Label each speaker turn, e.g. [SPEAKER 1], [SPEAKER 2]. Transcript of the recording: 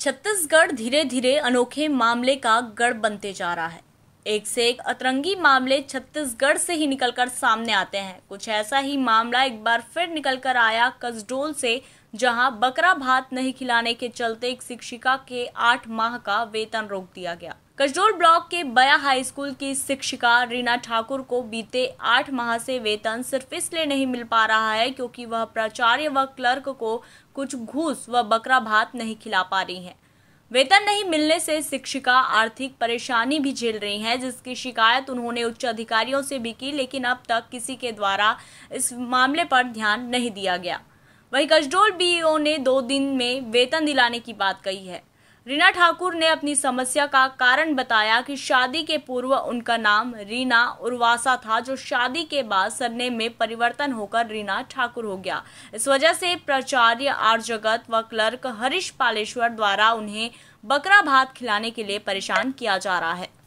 [SPEAKER 1] छत्तीसगढ़ धीरे धीरे अनोखे मामले का गढ़ बनते जा रहा है एक से एक अतरंगी मामले छत्तीसगढ़ से ही निकलकर सामने आते हैं कुछ ऐसा ही मामला एक बार फिर निकलकर आया कसडोल से जहां बकरा भात नहीं खिलाने के चलते एक शिक्षिका के आठ माह का वेतन रोक दिया गया कसडोल ब्लॉक के बया हाई स्कूल की शिक्षिका रीना ठाकुर को बीते आठ माह से वेतन सिर्फ इसलिए नहीं मिल पा रहा है क्योंकि वह प्राचार्य व क्लर्क को कुछ घूस व बकरा भात नहीं खिला पा रही है वेतन नहीं मिलने से शिक्षिका आर्थिक परेशानी भी झेल रही हैं जिसकी शिकायत उन्होंने उच्च अधिकारियों से भी की लेकिन अब तक किसी के द्वारा इस मामले पर ध्यान नहीं दिया गया वही कजडोल बीईओ ने दो दिन में वेतन दिलाने की बात कही है रीना ठाकुर ने अपनी समस्या का कारण बताया कि शादी के पूर्व उनका नाम रीना उर्वासा था जो शादी के बाद सरने में परिवर्तन होकर रीना ठाकुर हो गया इस वजह से प्राचार्य आर जगत व क्लर्क हरीश पालेश्वर द्वारा उन्हें बकरा भात खिलाने के लिए परेशान किया जा रहा है